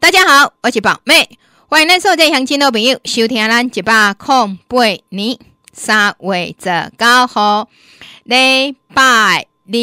大家好，我是宝妹，欢迎咱所在乡亲的朋友收听咱一八空八年三十九号礼拜二，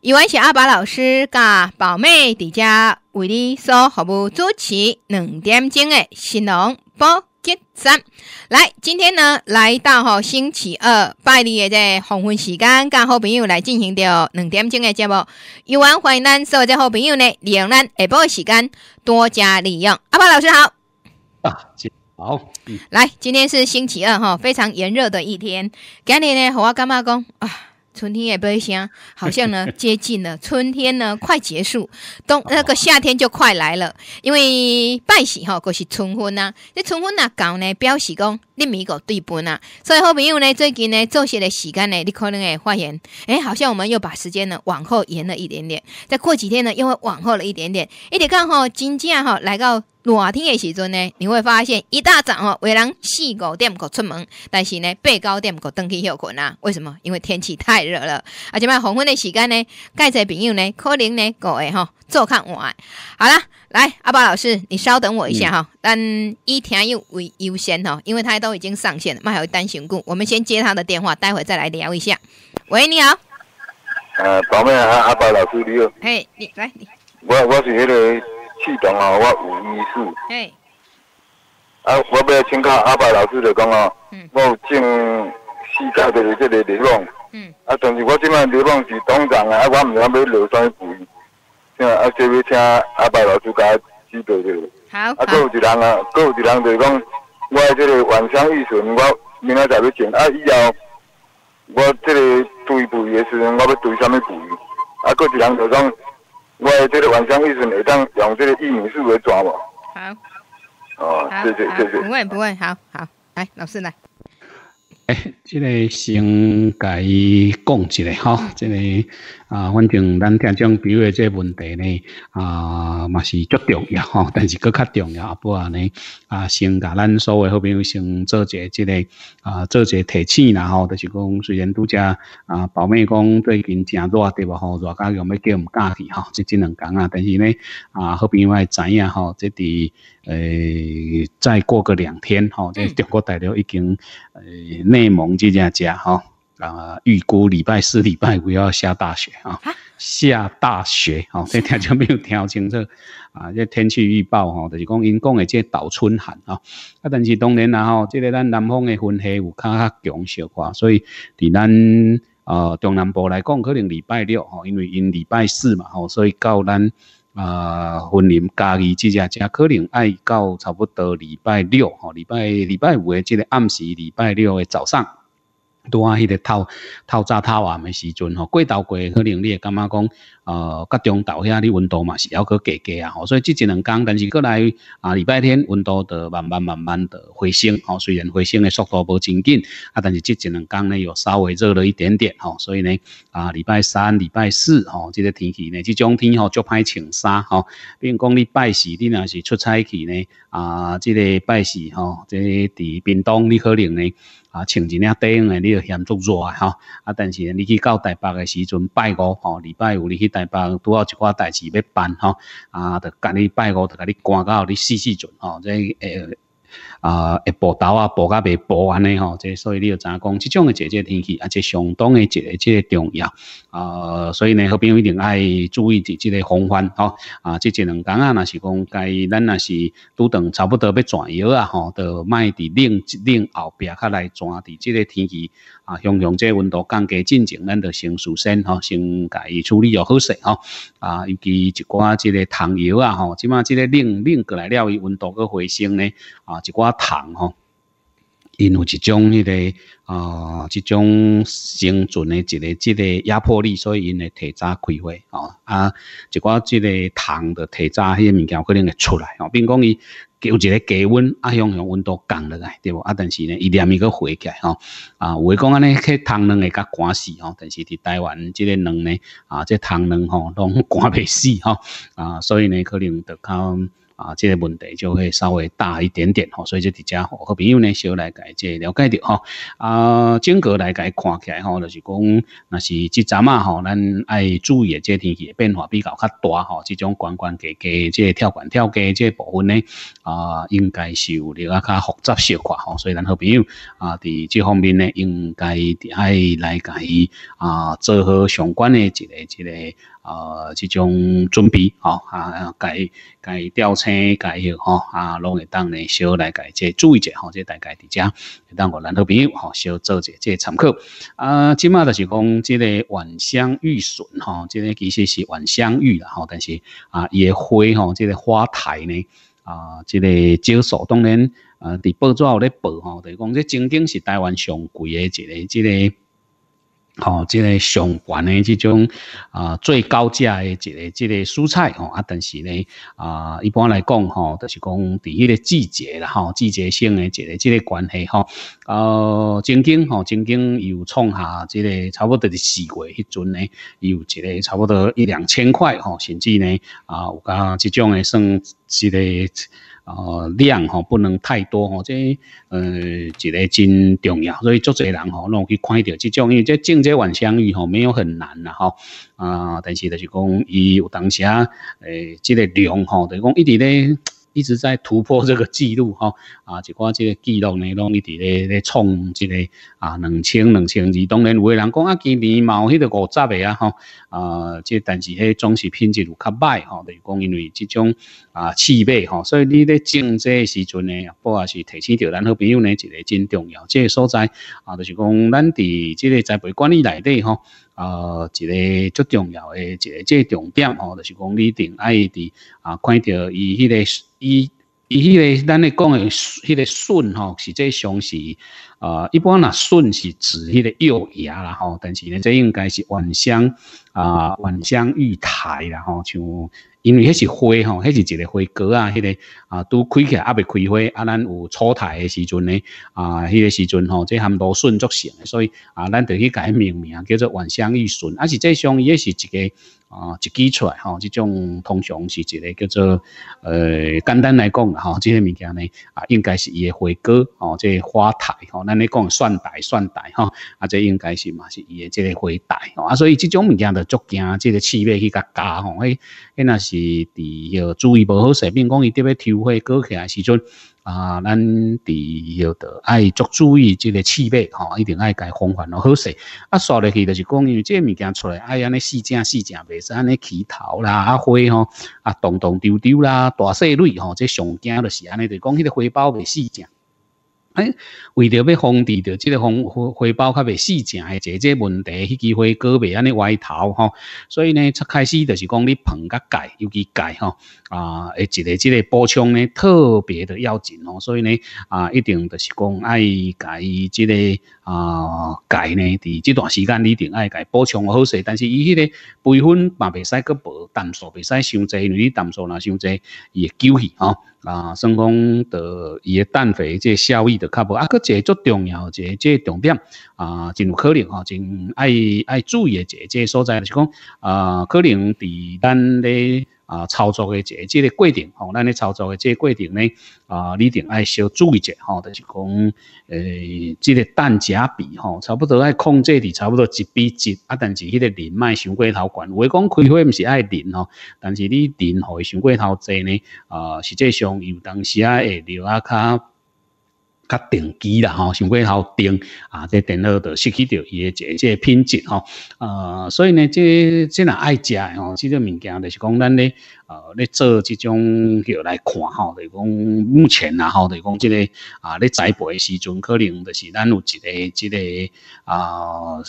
一位是阿爸老师甲宝妹在家为你所服务主持两点钟的新闻报。三来，今天呢来到哈星期二，拜里的这黄昏时间，跟好朋友来进行着两点钟的节目。有缘欢迎咱，所有的好朋友呢，利用咱下播时间，多加利用。阿炮老师好，啊，好，来，今天是星期二哈，非常炎热的一天，今日呢和我干妈讲啊。春天也不会香，好像呢接近了春天呢，快结束，冬那个夏天就快来了。因为拜喜哈，可是春分呐，这春分啊搞呢，表示讲立米狗对分啊。所以好朋友呢，最近呢做些的时间呢，你可能会发现，哎，好像我们又把时间呢往后延了一点点。再过几天呢，又会往后了一点点。一点看哈，金价哈来到。热天的时阵呢，你会发现一大早哦，为人四五点门出门，但是呢，八九点门登梯休困啊。为什么？因为天气太热了。啊，且嘛，黄昏的时间呢，介些朋友呢，可能呢各位哈坐看晚。好了，来阿宝老师，你稍等我一下哈，但一天又为优先哈，因为他都已经上线，了，嘛还有单行顾，我们先接他的电话，待会再来聊一下。喂，你好。呃，宝贝啊，阿宝老师你好。嘿，你来你。我我是谁个。启动哦，我有意思。对。啊，我要请教阿伯老师，就讲哦，我有种四块就是这个流浪，嗯。啊，但是我这摆流浪是东帐啊，我毋是讲要落山鱼，啊，这边请阿伯老师家指导下。好。啊，搁有一人啊，搁有一人就是讲，我这个晚上捕鱼，我明仔载要进，啊，以后我这个堆捕的时候，我要堆什么鱼？啊，搁有一个人就讲。我这个晚上一直没当用这个玉米树来抓嘛。好。哦，谢谢谢谢。不问不问，好好，来老师来。哎，这个先改讲一个哈，这个。啊，反正咱听讲，比如这问题呢，啊，嘛是足重要吼，但是佫较重要啊。不然呢，啊，先甲咱所有好朋友先做一下即个啊，做一下提醒啦吼。就是讲，虽然拄则啊，宝妹讲最近正热对无吼，热到用要叫毋敢去吼，即即两天啊。但是呢，啊，好朋友会知影吼，即伫诶，再过个两天吼，即中国大陆已经诶，内蒙即只只吼。啊，预估礼拜四、礼拜五要下大雪啊，下大雪啊！这大就没有听清楚啊。这天气预报啊，就是讲因讲的这倒春寒啊。啊，但是当然啦吼，这个咱南方的风系有较较强小寡，所以伫咱啊中南部来讲，可能礼拜六啊，因为因礼拜四嘛吼，所以到咱啊婚礼嘉衣这只才可能要到差不多礼拜六哦，礼拜礼拜五的这个暗时，礼拜六的早上。拄啊！迄个透透早透晚的时阵吼，过头过可能你会感觉讲，呃，甲中昼遐哩温度嘛是还有低低啊！吼，所以即一两天，但是过来啊，礼拜天温度就慢慢慢慢的回升吼，虽然回升的速度无真紧啊，但是即一两天呢又稍微热了一点点吼，所以呢，啊，礼拜三、礼拜四吼，即个天气呢，即种天吼足歹穿衫，吼，如讲你拜四你若是出差去呢啊，即个拜四吼，即在屏东你可能呢。啊，穿一领短袖，的，你就嫌足热吼。啊，但是你去到台北的时阵拜五吼，礼拜五你去台北，拄好一寡代志要办吼，啊，就甲你拜五，着甲你赶到你四四准吼，即诶。啊，一波导啊，波甲袂波安尼吼，即所以你要知影讲？即种诶一个天气，而且相当的一个即个重要啊，所以呢，好朋友一定爱注意即个防范吼。啊，即即两天啊，若是讲该咱若是都等差不多要转药啊吼，都卖伫冷一冷后壁较来转的即个天气。啊，形容这温度降低进程，咱就先事先吼，先家己处理好好势吼。啊，尤其一寡即个糖油啊，吼，即马即个冷冷过来了，伊温度阁回升呢，啊，一寡糖吼，因有一种迄个啊，即种生存的一个即个压迫力，所以因会提早开花哦。啊，一寡即个糖的提早迄个物件可能会出来哦，并讲伊。有一个低温啊，像像温度降落来，对不？啊，但是呢，伊连一个火来吼，啊，我讲安尼去糖卵会较寒死吼，但是伫台湾即个卵呢，啊，即糖卵吼拢寒未死吼，啊，所以呢，可能着较。啊，这个问题就会稍微大一点点吼，所以就大家和朋友呢，小来改，即了解着吼。啊，整个来改看起来吼，就是讲那是即阵啊吼，咱爱注意的即天气变化比较较大吼，这种关关阶阶即跳关跳阶即部分呢啊，应该是有啊较复杂小块吼，所以咱好朋友啊，伫这方面呢，应该的爱来改啊，做好相关的一个一个。啊！即种准备哈啊！该该調车该嘅，哈啊，拢会当嚟小来介，即注意者哈即大家会当互我好朋友哈小做一即参考。啊！即嘛就是讲即个晚香玉笋哈！即个其实是晚香玉啦，哈！但是啊，伊花，哈！即个花台呢，啊！即个招數当然，啊！伫報紙有咧报哈！就是讲即真经是台湾上贵诶一个即个。吼，这个上悬的即种啊，最高价的一个、即个蔬菜，吼啊，但是呢，啊，一般来讲，吼，就是讲伫迄个季节啦，吼季节性的一个、即个关系，吼。呃，曾经，吼，曾经有创下即个差不多伫四月迄阵呢，有一个差不多一两千块，吼，甚至呢，啊，有啊，即种诶算这个。哦，量吼不能太多吼，这呃，一个真重要，所以足侪人吼，让去看到这种，因为这种植晚香芋吼没有很难呐吼，啊，但是就是讲，伊有当时下诶，这个量吼，就是讲一直咧。一直在突破这个记录哈啊！一寡这个记录呢，拢一直咧咧创一个啊，两千两千二。当然有的人讲啊，今年毛迄个五十个啊哈啊，即但是迄装饰品质较歹哈，就是讲因为即种啊气味哈，所以你咧经个时阵呢，不管是提醒着咱好朋友呢，一个真重要。即个所在啊，就是讲咱伫即个栽培管理内底哈啊，一个最重要诶，一个即重点哦，就是讲你一定爱伫啊，看着伊迄个。伊伊迄个咱咧讲诶，迄个笋吼，是这像是呃，一般呐笋是指迄个幼芽啦吼。但是咧，这应该是晚香啊，晚香玉台啦吼。像因为迄是花吼，迄是一个花果啊，迄个啊拄开起来啊，未开花啊，咱有初台诶时阵咧啊，迄个时阵吼，即含多笋作成的，所以啊，咱得去改命名叫做晚香玉笋。而且这上迄是一个。啊，一举出来吼，这种通常是一个叫做，呃，简单来讲哈，这个物件呢啊，应该是伊的花果哦，即花台吼，咱咧讲蒜台蒜台吼，啊，即应该是嘛是伊的这个花台啊，所以这种物件就足惊，即个气味去甲加吼，迄迄若那是伫要注意不好势，并讲伊特别抽花果起来时阵。啊，咱第要得，爱足注意这个气味吼，一定爱家防范咯好势。啊，刷入去就是讲，因为这物件出来，哎，安尼四正四正未使安尼起头啦，啊花吼，啊，东东丢丢啦，大细蕊吼，这上惊就是安尼，就讲迄个花苞未四正。哎，为着要防止着这个花花苞卡袂死正这个问题，迄枝花过袂安尼歪头所以呢，开始就是讲你棚甲改，尤其盖，一啊，诶，个即个补充呢，特别的要紧哦，所以呢，啊，一定就是讲爱即个。啊，改呢？伫这段时间你定爱改，补充好势。但是伊迄个培训嘛，未使阁薄，淡素未使伤济，因为淡素若伤济会久去吼。啊，算讲的伊个氮肥即效益就较无，啊，佮一个最重要，一个即重点啊，真有可能吼，真爱爱注意的，一个即所在是讲啊，可能伫咱咧。啊，操作的这这个过程吼，咱咧操作的这个过程咧啊，你定爱小注意一下吼，就是讲，诶，这个氮钾比吼，差不多爱控制伫差不多一比一啊，但是迄个磷卖伤过头悬，话讲开会毋是爱磷吼，但是你连吼伤过头济呢啊，实际上有当时啊，会留啊较。较定期啦吼，想归好定啊，这电脑就失去掉伊诶一一些品质吼，呃，所以呢，这这若爱食吼，即个物件就是讲咱咧呃咧做即种许来看吼，就是讲目前呐吼，就是讲即个啊咧栽培时阵可能就是咱有一个即个啊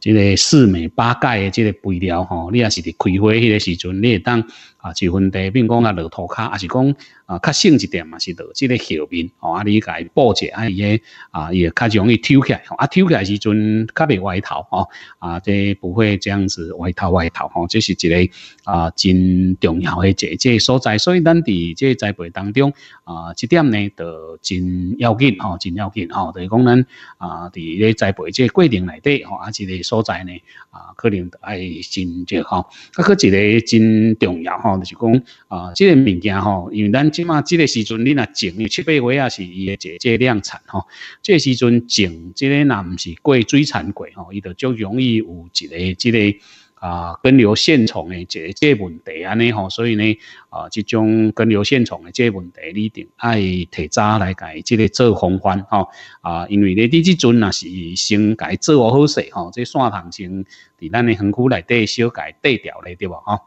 即个四美八盖的即个肥料吼，你也是伫开花迄个时阵，你当。啊，一份地，并讲啊，落涂骹，还是讲啊，较省一点嘛，是落即个后面哦，啊，你家布下，啊也啊也较容易抽起，来，啊，抽起来时阵较袂歪头哦，啊，即不会这样子歪头歪头哦。这是一个啊，真重要的个，即个所在，所以咱伫即栽培当中啊，这点呢，就真要紧哦，真要紧哦，就是讲咱啊，伫咧栽培即过程内底吼，啊，即个所在呢啊，可能要真少吼，啊，个一个真重要吼。就是讲啊，这个物件吼，因为咱即马即个时阵，你若种因为七八月啊，是伊个一个量产吼。这个时阵种，这个若毋是过水产过吼，伊就足容易有一个这个啊根瘤线虫的这个问题安尼吼。所以呢啊，这种根瘤线虫的这个问题，你一定爱提早来改这个做防范吼啊。因为你你即阵呐是先改做我好势吼，这线虫从伫咱的农区内底小改底掉嘞，对不吼？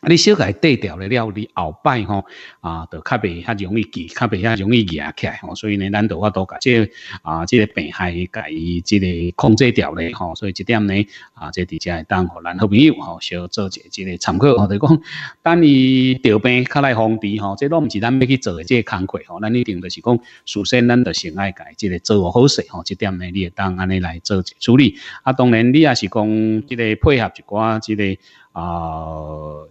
啊！你小改低调了了，你后摆吼啊，就较袂较容易记，较袂较容易起起来吼。所以呢，咱都我都把这啊，这个病害加以这个控制掉嘞吼。所以这点呢啊，这底下会当互咱好朋友吼，小做一下这个参考，或者讲，等伊调病较来防治吼。这都唔是咱要去做的这个功课吼，咱一定就是讲，首先咱就先爱家这个做好势吼。一点呢，你会当安尼来做处理。啊，当然你也是讲这个配合一寡这个。啊，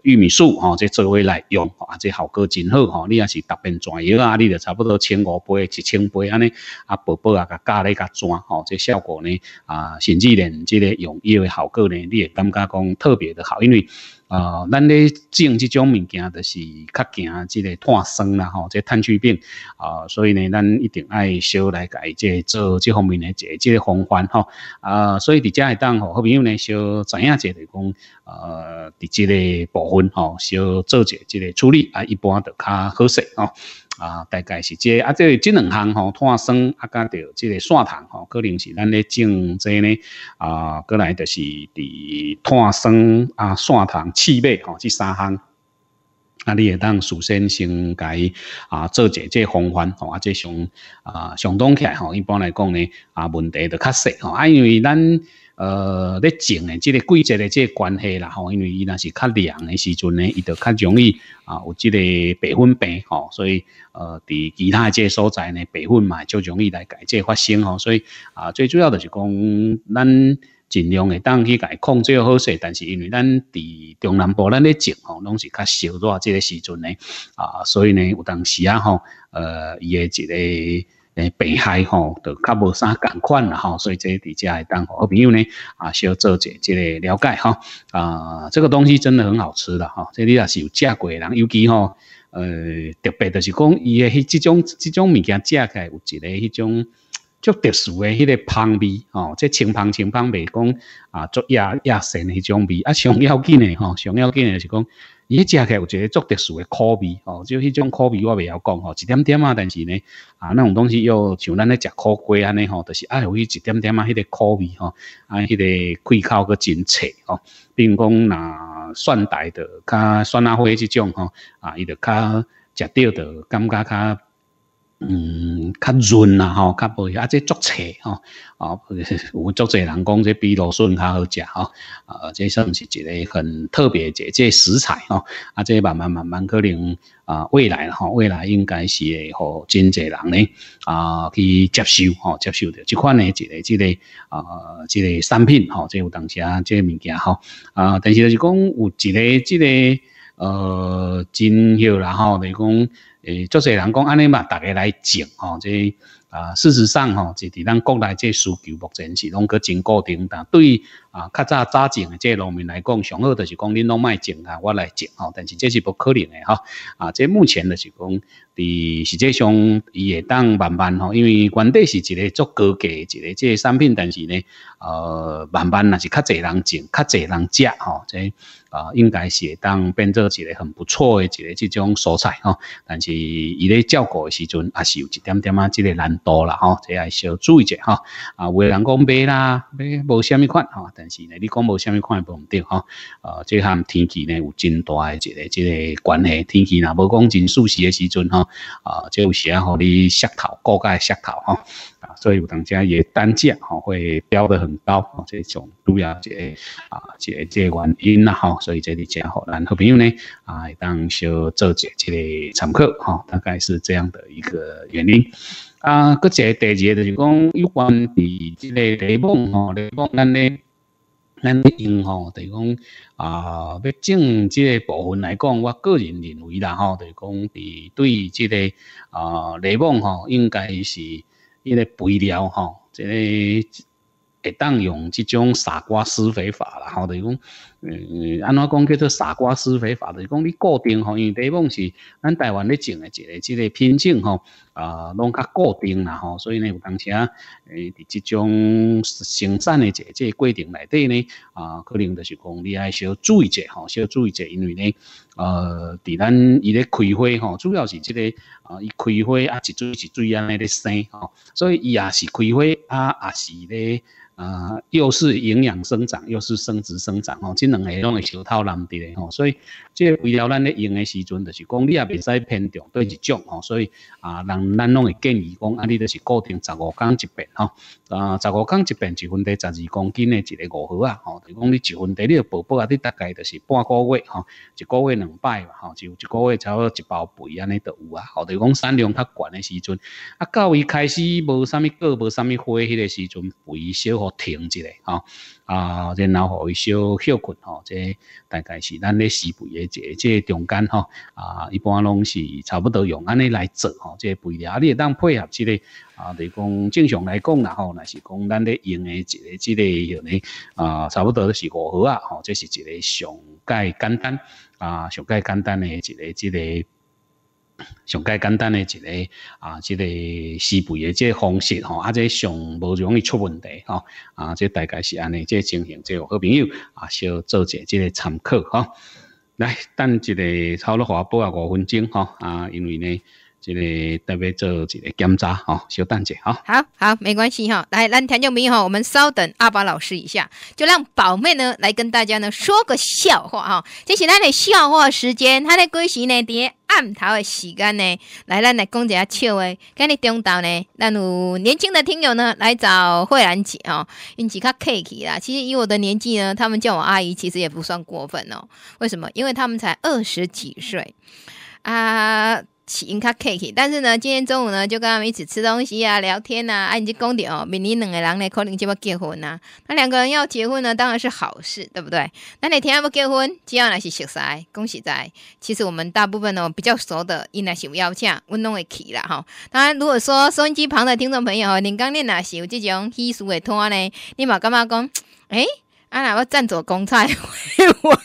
玉米素吼，这作为来用，啊，这效果真好吼。你也是达变转药啊，你就差不多千五杯、一千杯安尼，啊，宝宝啊，甲加咧甲转吼，这效果呢，啊，甚至连这个用药的效果呢，你也感觉讲特别的好，因为。啊，咱咧种即种物件，就是较惊即个碳酸啦吼，即碳疽病啊，所以呢，咱一定爱少来改即做即方面呢，做即个防范吼啊。所以伫遮会当吼，好朋友呢少知影者个讲，呃，伫即个部分吼，少做一即个处理啊，一般就较合适啊。啊，大概是这啊，这这两项吼，炭酸啊，加着这个砂糖吼，可能是咱咧种这呢啊，过来就是伫炭酸啊、砂糖、气蜜吼，这三项啊，你会当首先先改啊，做一这防范吼，或者上啊上当起来吼，一般来讲呢啊，问题就较少吼，啊，因为咱。呃，咧种诶，即个季节诶，即个关系啦吼，因为伊若是较凉诶时阵咧，伊就较容易啊，有即个白粉病吼，所以呃，伫其他即个所在咧，白粉嘛，就容易来家即发生吼，所以啊，最主要就是讲，咱尽量诶，当去控制好势，但是因为咱伫中南部，咱咧种吼，拢是较少热即个时阵咧啊，所以呢，有当时啊吼，呃，伊诶一个。诶，病害吼，就较无啥共款啦吼，所以在底下当好朋友呢，啊，小做者一个了解吼。啊，这个东西真的很好吃的吼，这里也是有食过人，尤其吼，呃，特别就是讲，伊诶，迄即种，即种物件食起来有一个迄种，足特殊诶，迄个芳味吼，即清芳清芳未讲啊，足野野神迄种味，啊，上要紧诶吼，上要紧呢是讲。伊食起来有一个足特殊诶口味，吼、哦，就迄种口味我未晓讲，吼，一点点啊，但是呢，啊，那种东西要像咱咧食苦瓜安尼吼，就是哎有迄一点点啊，迄个口味吼，啊，迄个开口个真脆吼，并讲若蒜苔的较蒜辣花这种吼，啊，伊着较食着着感觉较。嗯，较润啊，吼，较袂啊，即足脆吼，哦，有足侪人讲，即比螺笋较好食吼，啊，即算是一个很特别一即食材吼，啊，即慢慢慢慢可能啊，未来吼，未来应该是会，互真侪人呢，啊，去接受吼，接受着即款的一个即个啊，即个产品吼，即有当啊，即物件吼，啊，但是就是讲有一个即个呃，真好啦吼，就是讲。诶，足侪人讲安尼嘛，逐个来抢吼，即啊，事实上吼，就伫咱国内即需求目前是拢个真固定，但对。啊，较早早种的，这农民来讲，上好就是讲恁拢卖种啊，我来种哦。但是这是不可能的吼啊，这目前就是讲，伫实际上，伊会当慢慢吼，因为原底是一个做高价一个这产品，但是呢，呃，慢慢若是较侪人种，较侪人食吼。这啊，应该是当变做一个很不错的一个这种蔬菜吼，但是伊咧照顾的时阵，也是有一点点啊，这个难度啦吼，这还是要注意者吼。啊，有人讲买啦，买无虾米款吼。但是呢，你讲无虾米看无唔对吼。啊，即项天气呢有真大诶一个即个关系。天气若无讲真舒适诶时阵吼，啊，即有时啊，互你石头过价石头吼。啊，所以有当时也单价吼会标得很高，啊、这种主要即个啊，即个即个原因啦吼、所以这里只好咱好朋友呢啊，当小做者即个参客，吼，大概是这样的一个原因。啊，搁一个第二个就是讲有关于即个雷蒙吼，雷蒙咱咧。咱用吼，就系讲啊，要种即个部分来讲，我个人认为啦，吼，就系讲，伫对，即个啊，泥蒙吼，应该是迄个肥料吼，即个会当用即种傻瓜施肥法啦，吼，就系讲。嗯，安怎讲叫做傻瓜施肥法？就是讲你固定吼，因为地梦是，咱台湾咧种诶一个一个品种吼，啊，拢较固定啦吼，所以咧有当时啊，诶，伫即种生产诶一个即过程内底咧，啊，可能就是讲你爱小注意者吼，小注意者，因为咧，啊伫咱伊咧开花吼，主要是即个，啊，伊开花啊，一水一水尼咧生，吼，所以伊也是开花，啊，也是咧。啊，又是营养生长，又是生殖生长哦，这两个拢会手套难滴嘞吼，所以这为了咱咧用诶时阵，就是讲你也袂使偏重对一种吼，所以啊，人咱拢会建议讲，啊，你就是固定十五公一遍吼，啊，十五公一遍一分地十二公斤诶，一个五号啊，吼，就讲你一分地你要补补啊，你大概就是半个月吼，一个月两摆嘛，吼，就一个月差不多一包肥安尼都有啊，吼，就讲产量较悬诶时阵，啊，到伊开始无啥物过无啥物花，迄个时阵肥少。停一下吼啊，然后互伊小休困，吼，这大概是咱咧施肥诶一个，中间吼啊，一般拢是差不多用安尼来做，吼，这肥料啊，你当配合即个啊，对讲正常来讲啦，吼，若是讲咱咧用诶一个即个吼呢，啊，差不多是五毫啊，吼，这是一个上介简单啊，上介简单诶一个，即个。上介简单诶一个啊，一个施肥诶即个方式吼，啊，即上无容易出问题吼，啊，即大概是安尼，即情形，即个好朋友啊，小做者即个参考吼，来，等一个操作花补啊五分钟吼，啊，因为呢。这个特别做一个检查哈，稍等一下哈。好，好，没关系哈。来，兰田佑民哈，我们稍等阿宝老师一下，就让宝妹呢来跟大家呢说个笑话哈。接下来的笑话时间，他的归时呢，伫于暗头的时间呢。来，咱来讲一下笑话。今日中导呢，咱有年轻的听友呢来找慧兰姐哦，运气较客气啦。其实以我的年纪呢，他们叫我阿姨，其实也不算过分哦。为什么？因为他们才二十几岁啊。因卡客气，但是呢，今天中午呢，就跟他们一起吃东西啊，聊天啊，啊，你去恭点哦，明年两个人呢，可能就要结婚呐。那两个人要结婚呢，当然是好事，对不对？那你听要不结婚，只要来是熟悉，恭喜在。其实我们大部分哦，比较熟的，应该是有邀请，我拢会去了哈。当然，如果说收音机旁的听众朋友，你刚恁哪是有这种稀疏的拖呢？你嘛干嘛讲？哎？啊，那个站左公菜，我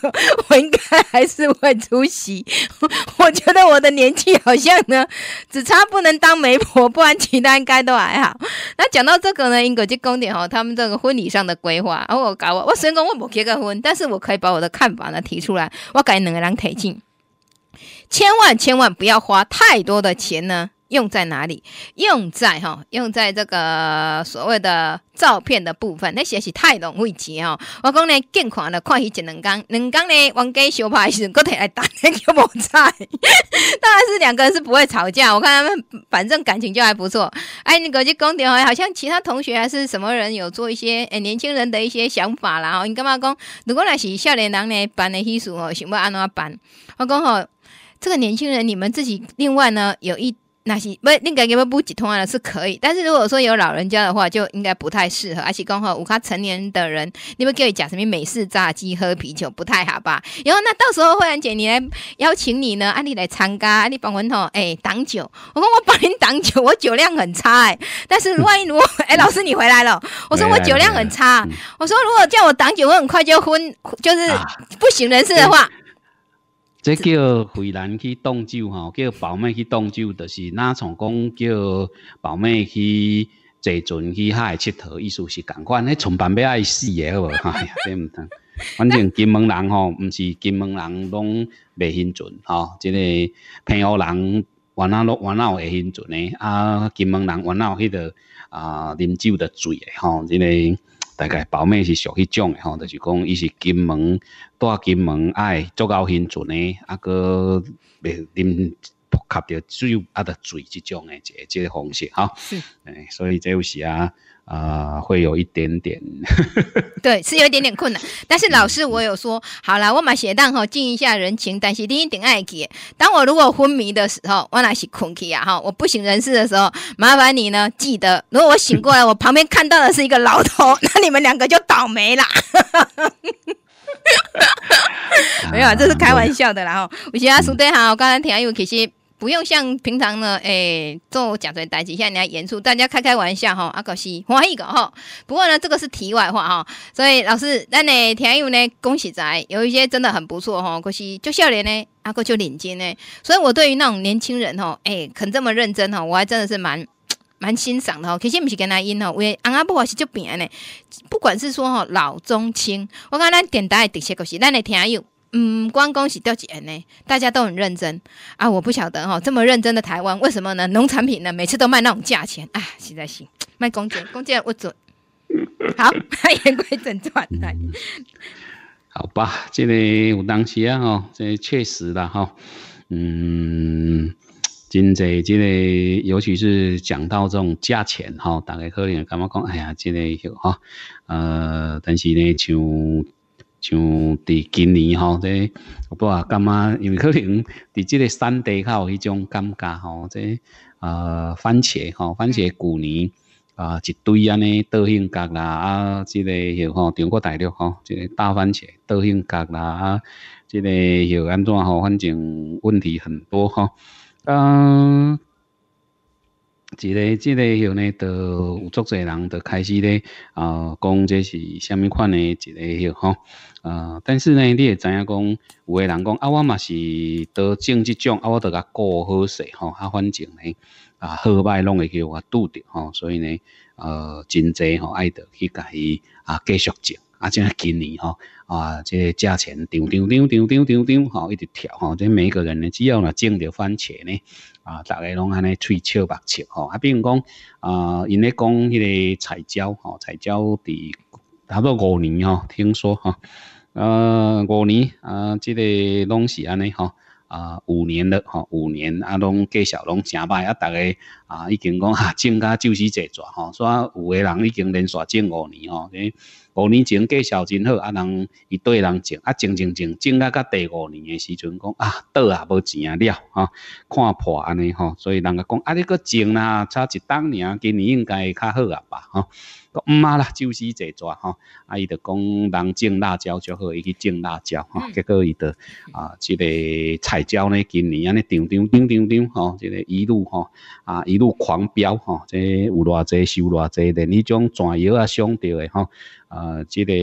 我应该还是会出席。我觉得我的年纪好像呢，只差不能当媒婆，不然其他应该都还好。那讲到这个呢，应该去公点哦，他们这个婚礼上的规划。而我搞我，我虽然我冇结个婚，但是我可以把我的看法呢提出来，我改个人改进。千万千万不要花太多的钱呢。用在哪里？用在哈，用在这个所谓的照片的部分。那些是太容易钱哈。我讲呢，更狂的伊一两刚，两刚呢，往给小牌时个体来带，就无在。当然是两个人是不会吵架。我看他们，反正感情就还不错。哎，你过去讲点好像其他同学还是什么人有做一些哎年轻人的一些想法啦哦。你干嘛讲？如果那是少年人呢，办的习俗哦，想要安怎办？我刚好这个年轻人，你们自己另外呢有一。那是不，那个给们不几通啊，是可以，但是如果说有老人家的话，就应该不太适合。而且刚好我看成年的人，你们可以讲什么美式炸鸡、喝啤酒，不太好吧？然后那到时候慧兰姐你来邀请你呢，啊，你来参加，啊，你帮我们吼，哎挡酒。我讲我帮您挡酒，我酒量很差哎。但是万一如果 哎老师你回来了，我说我酒量很差，我说如果叫我挡酒，我很快就昏，就是不省人事的话。这叫惠兰去冻酒吼，叫宝妹去冻酒，就是那从讲叫宝妹去坐船去海佚佗，意思是共款。迄从板要爱死个好无？哎呀，哈！毋通，反正金门人吼，毋是金门人拢袂兴船吼，即个平湖人玩那落玩有会兴船呢。啊，金门人玩有迄个啊，啉酒的醉诶吼，即个。大概宝妹是属迄种的吼，就是讲伊是金门带金门爱做高辛准的，啊个袂啉泡茶的水啊，着水即种的一个即个方式吼，嗯，所以即有时啊。啊，会有一点点，对，是有一点点困难。但是老师，我有说好了，我买鞋当哈，尽一下人情，但是你一定爱给。当我如果昏迷的时候，我那是困起啊哈，我不省人事的时候，麻烦你呢，记得如果我醒过来，我旁边看到的是一个老头，那你们两个就倒霉啦。没有，这是开玩笑的啦哈。我得他书堆好，刚才听有其实。不用像平常呢，诶，做假作代现在你要严肃，大家开开玩笑哈。阿可是欢一个哈，不过呢，这个是题外话哈。所以老师，咱的听友呢，恭喜仔有一些真的很不错哈。可是就笑脸呢，阿哥就领金呢，所以我对于那种年轻人吼，哎，肯这么认真吼，我还真的是蛮蛮欣赏的吼。可惜不是跟他因哦，昂阿不可惜就变呢。不管是说吼老中青，我看咱电台的特色就是咱的听友。嗯，光公喜吊起呢，大家都很认真啊！我不晓得哈，这么认真的台湾，为什么呢？农产品呢，每次都卖那种价钱啊！实在行卖公鸡，公鸡我准好。言归正传，来好吧，这个有当时啊，哈，这确实啦，哈，嗯，真在这个尤其是讲到这种价钱，哈，大概可能感觉讲？哎呀，这个哈，呃，但是呢，像。像伫今年吼，这不啊，感觉因为可能伫即个山地较有迄种感觉吼，这呃番茄吼，番茄旧年啊一堆安尼倒秧角啦啊，即、个类吼，中国大陆吼，即个大番茄倒秧角啦啊，之个有安怎吼，反正问题很多吼，嗯，即个即个有呢，有足侪人都开始咧啊，讲这是啥物款的，一个有吼。啊！但是呢，你也知影讲，有的人讲啊，我嘛是到种即种啊，我得甲过好势吼，啊，反正呢，啊，好歹拢会叫我拄着吼，所以呢，呃，真侪吼爱得去甲伊啊，继续种啊，像今年吼啊，这价钱涨涨涨涨涨涨涨吼，一直跳吼，即每一个人呢，只要若种着番茄呢，啊，大家拢安尼吹笑目笑吼，啊，比如讲啊，因咧讲迄个彩椒吼，彩椒伫差不多五年吼，听说哈。呃，五年，啊，这个拢是安尼吼，啊，五年了吼，五年啊，拢介绍拢成百啊，逐个啊，已经讲啊增加就是一逝吼，所以有诶人已经连续增五年吼，诶。五年前介绍真好，啊，人伊对人种，啊，种种种，种啊，到第五年诶时阵，讲啊，倒啊，无钱啊了，吼，看破安尼，吼，所以人家讲，啊，你个种啦，差一冬年，今年应该较好啊吧，吼，讲毋啊啦，就是这撮，吼，啊伊着讲，人种辣椒就好，伊去种辣椒，吼，结果伊着啊，即个彩椒呢，今年安尼，涨涨涨涨涨，吼，即个一路，吼啊，一路狂飙，哈，这有偌侪收偌侪连迄种全药啊，上着诶吼。呃，这个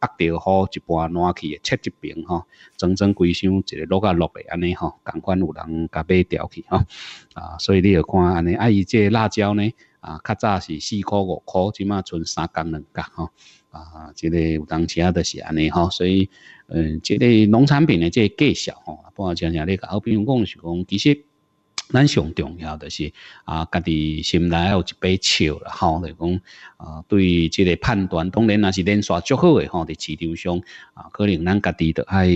下着好一般暖气诶，切一边吼，整整规箱一个落啊落诶安尼吼，共款有人甲买掉去吼。啊，所以你要看安尼，啊伊这辣椒呢，啊，较早是四箍五箍，即满剩三根两角吼。啊，这个有当时啊都是安尼吼，所以，嗯，这个农产品即这介绍吼，不括像像你好边用讲是讲，其实。咱上重要就是啊，家己心内有一把尺了，吼，就讲啊，对这个判断，当然若是连续足好的吼，伫市场上啊，可能咱家己着爱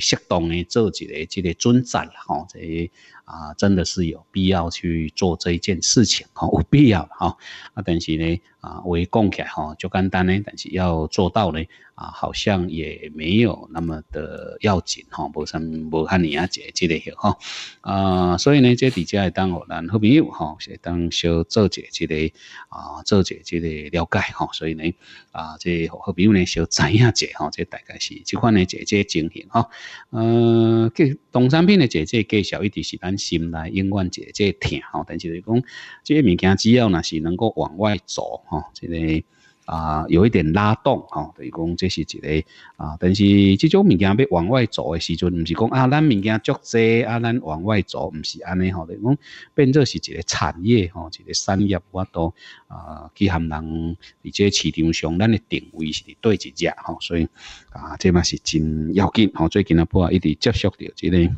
适当的做一个这个准则了，吼，这。啊，真的是有必要去做这一件事情，吼，有必要，吼。啊，但是呢，啊，我一讲起来，吼，就简单呢，但是要做到呢，啊，好像也没有那么的要紧，吼，无什无看你啊，姐之类个，吼。啊，所以呢，这底下当我咱好朋友，吼，是当小做者之类，啊，做者之类了解，吼。所以呢，啊，这好朋友呢，小知一下者，吼，这大概是这款呢姐姐精哈、吼。呃，东产品的姐姐介绍一点是单。心内永远一个痛吼，但是就是讲，这个物件只要若是能够往外走吼，这个啊有一点拉动吼，等于讲这是一个啊，但是这种物件要往外走的时阵，不是讲啊，咱物件足济啊，咱往外走，不是安尼吼，等于讲变做是一个产业吼，一个产业我都啊，去含人以及市场上咱的定位是对一只吼，所以啊，这嘛是真要紧吼，最近啊啊一直接触着这个。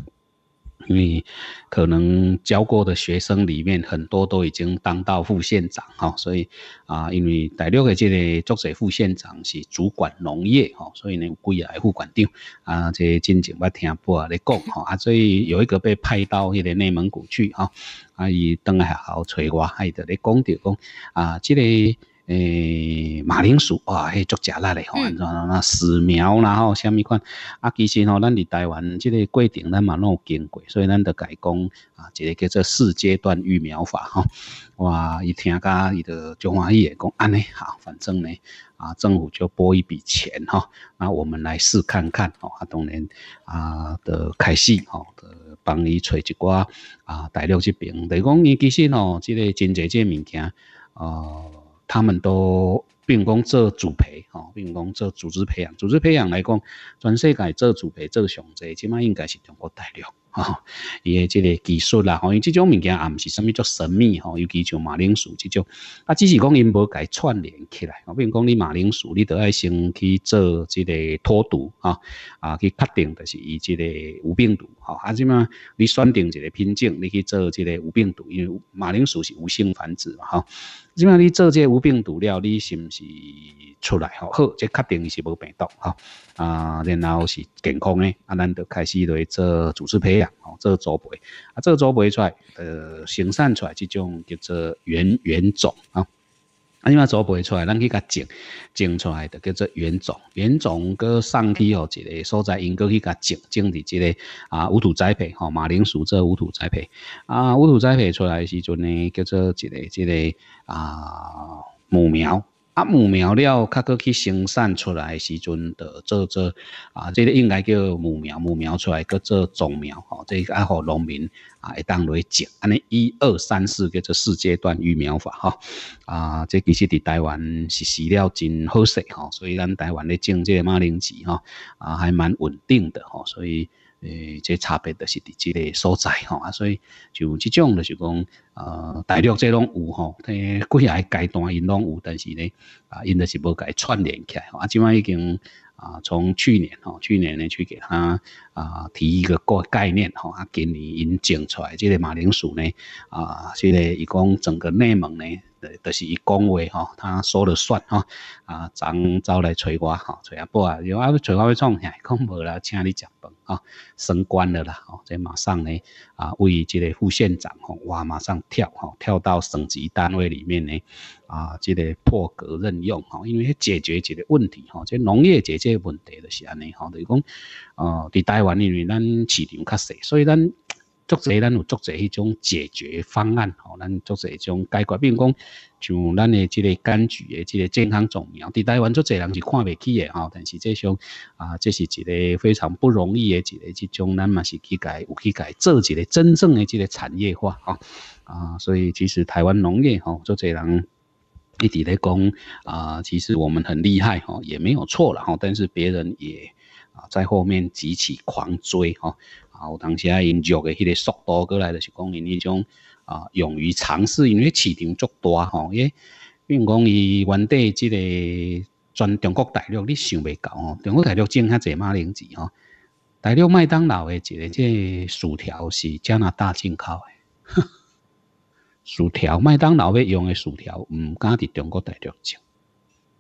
因为可能教过的学生里面很多都已经当到副县长哈，所以啊，因为大六个这个作水副县长是主管农业哈，所以呢归来副馆长啊，这近前我听部啊在讲哈，啊，所以有一个被派到那个内蒙古去哈，啊，伊当下好找话，还着在讲着讲啊，这个。诶，马铃薯哇，迄足吃辣嘞，吼，然后那死苗然后虾米款，啊，其实吼，咱伫台湾即个过程咱嘛拢有经过，所以咱就改讲啊，一个叫做四阶段育苗法吼，哇，伊听甲伊的中华裔也讲安尼，好，反正呢，啊，政府就拨一笔钱哈，那我们来试看看吼，啊，当然啊的开始吼的帮伊找一寡啊大陆这边，就是讲伊其实吼，即个真侪即个物件，哦。他们都比如讲做主培，吼，比如讲做组织培养，组织培养来讲，全世界做主培做上侪，即码应该是中国大陆，哈，伊诶即个技术啦，吼，伊这种物件也毋是虾物叫神秘，吼，尤其像马铃薯这种，啊，只是讲因无伊串联起来，比如讲你马铃薯，你得爱先去做即个脱毒，哈，啊，去确定的是伊即个无病毒。哦，啊，即嘛你选定一个品种，你去做这个无病毒，因为马铃薯是无性繁殖嘛，哈。即嘛你做这无病毒了，你是不是出来？好，这确定是无病毒，哈啊，然后是健康呢，啊，咱就开始来做组织培养，做栽培，啊，做个栽培出来，呃，生产出来，这种叫做原原种啊。啊，你嘛做培出来，咱去甲种，种出来就叫做原种，原种过送去吼一个所在，因过去甲种，种伫即个啊无土栽培吼，马铃薯这无土栽培，啊无土栽培出来时阵呢，叫做一个一个啊母苗。啊，母苗料较过去生产出来时阵，的做做啊，这个应该叫母苗，母苗出来叫做种苗吼，这个爱好农民啊会当来种，安尼一二三四叫做四阶段育苗法哈啊，这其实伫台湾是学了真好势吼，所以咱台湾咧种这个马铃薯哈啊还蛮稳定的吼，所以。诶、欸，这差别著是伫即个所在吼啊，所以就即种著是讲，啊，大陆这拢有吼，诶、欸，几下阶段因拢有，但是呢，啊，因著是无甲伊串联起来，吼，啊，即摆已经啊，从去年吼，去年呢去给他啊，提一个概概念吼，啊，给你引种出来，这个马铃薯呢，啊，这个一共整个内蒙呢，都是伊工委吼，他说了算哈，啊，张招来催我哈，催阿波啊，又阿要催我去创，哎，讲无啦，请你接饭啊，升官了啦，哦，在马上呢，啊，为这个副县长吼，哇，马上跳哈，跳到省级单位里面呢，啊，这个破格任用哈，因为解决这个问题哈，这农业解决问题就是安尼哈，就是讲。哦，伫台湾因为咱市场较细，所以咱做者，咱有做者迄种解决方案，吼。咱做者迄种解决。比如讲，像咱诶即个柑橘诶即个健康重要，伫台湾做者人是看袂起诶吼。但是即种啊，这是一个非常不容易诶一个，即种，咱嘛是去甲有去甲做，一个真正诶即个产业化，哈。啊，所以其实台湾农业，吼做者人一直咧讲，啊，其实我们很厉害，哈，也没有错啦，哈。但是别人也。啊，在后面几起狂追吼。啊，有当时啊，因足的迄个速度过来就是讲因迄种啊，勇于尝试，因为市场足大吼，因为，比如讲伊原底即个全中国大陆你想袂到吼，中国大陆种遐济马铃薯吼，大陆麦当劳的一个即薯条是加拿大进口的，薯条麦当劳要用的薯条毋敢伫中国大陆种，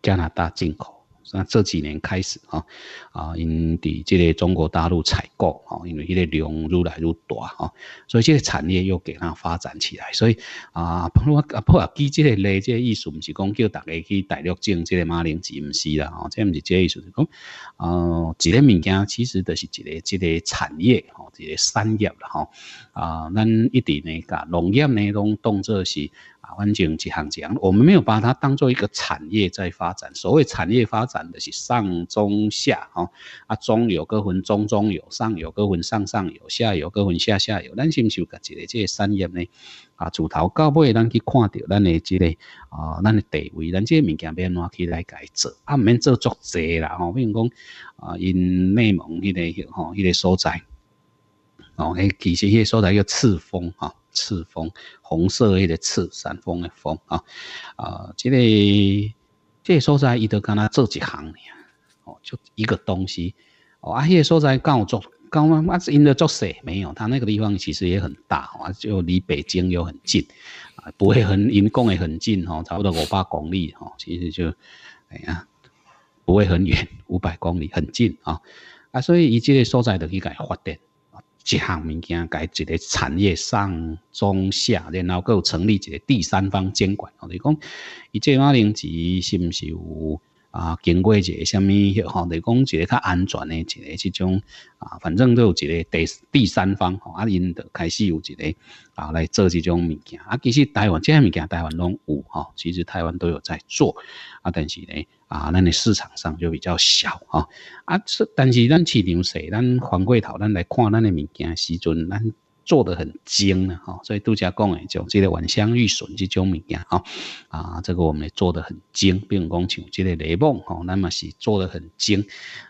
加拿大进口。那这几年开始啊，啊，因伫即个中国大陆采购啊，因为迄个量如来如大啊，所以即个产业又给它发展起来。所以啊，不如啊，不如记即个咧，即个意思毋是讲叫大家去大陆种即个马铃薯，毋是啦啊，即毋是即个意思。是讲啊，即个物件其实都是一个即个产业啊，一个产业啦吼啊，咱一直呢甲农业呢拢当做是。反正一行一这我们没有把它当做一个产业在发展。所谓产业发展的是上中下哈，啊中有个分中中有，上有个分上上有，下有个分下下有。咱是不是有一个这产业呢？啊，自头到尾，咱去看到咱的这个啊，咱的地位，咱这物件变哪去来改做？啊，免做足济啦吼，比如讲啊，因内蒙迄个吼，迄个所在哦，诶，其实迄所在叫赤峰哈。赤峰，红色迄个赤山峰的峰啊，啊，这个这些所在，伊都干哪做几行呀？哦，就一个东西。哦，啊，那些所在刚好做，刚刚那是因的做色没有。他那个地方其实也很大，啊，就离北京又很近啊，不会很，因讲也很近哦，差不多五百公里哦，其实就，哎呀，不会很远，五百公里很近啊。啊，所以伊即个所在的甲伊发展。一项物件，改一个产业上中下，然后够成立一个第三方监管。我讲，伊这马铃薯是不是有？啊，经过一个虾米，吼，来讲一个较安全诶一个即种啊，反正都有一个第第三方，吼，啊，因就开始有一个啊，来做即种物件。啊，其实台湾即个物件，台湾拢有，吼，其实台湾都有在做。啊，但是呢，啊，咱诶市场上就比较少，吼。啊，但是咱市场小，咱翻过头，咱来看咱诶物件时阵，咱。做的很精呢，哈，所以杜家供诶，像这个晚香玉笋这种物件，啊，啊，这个我们也做得很精，并不像这个雷梦，吼，那么是做得很精。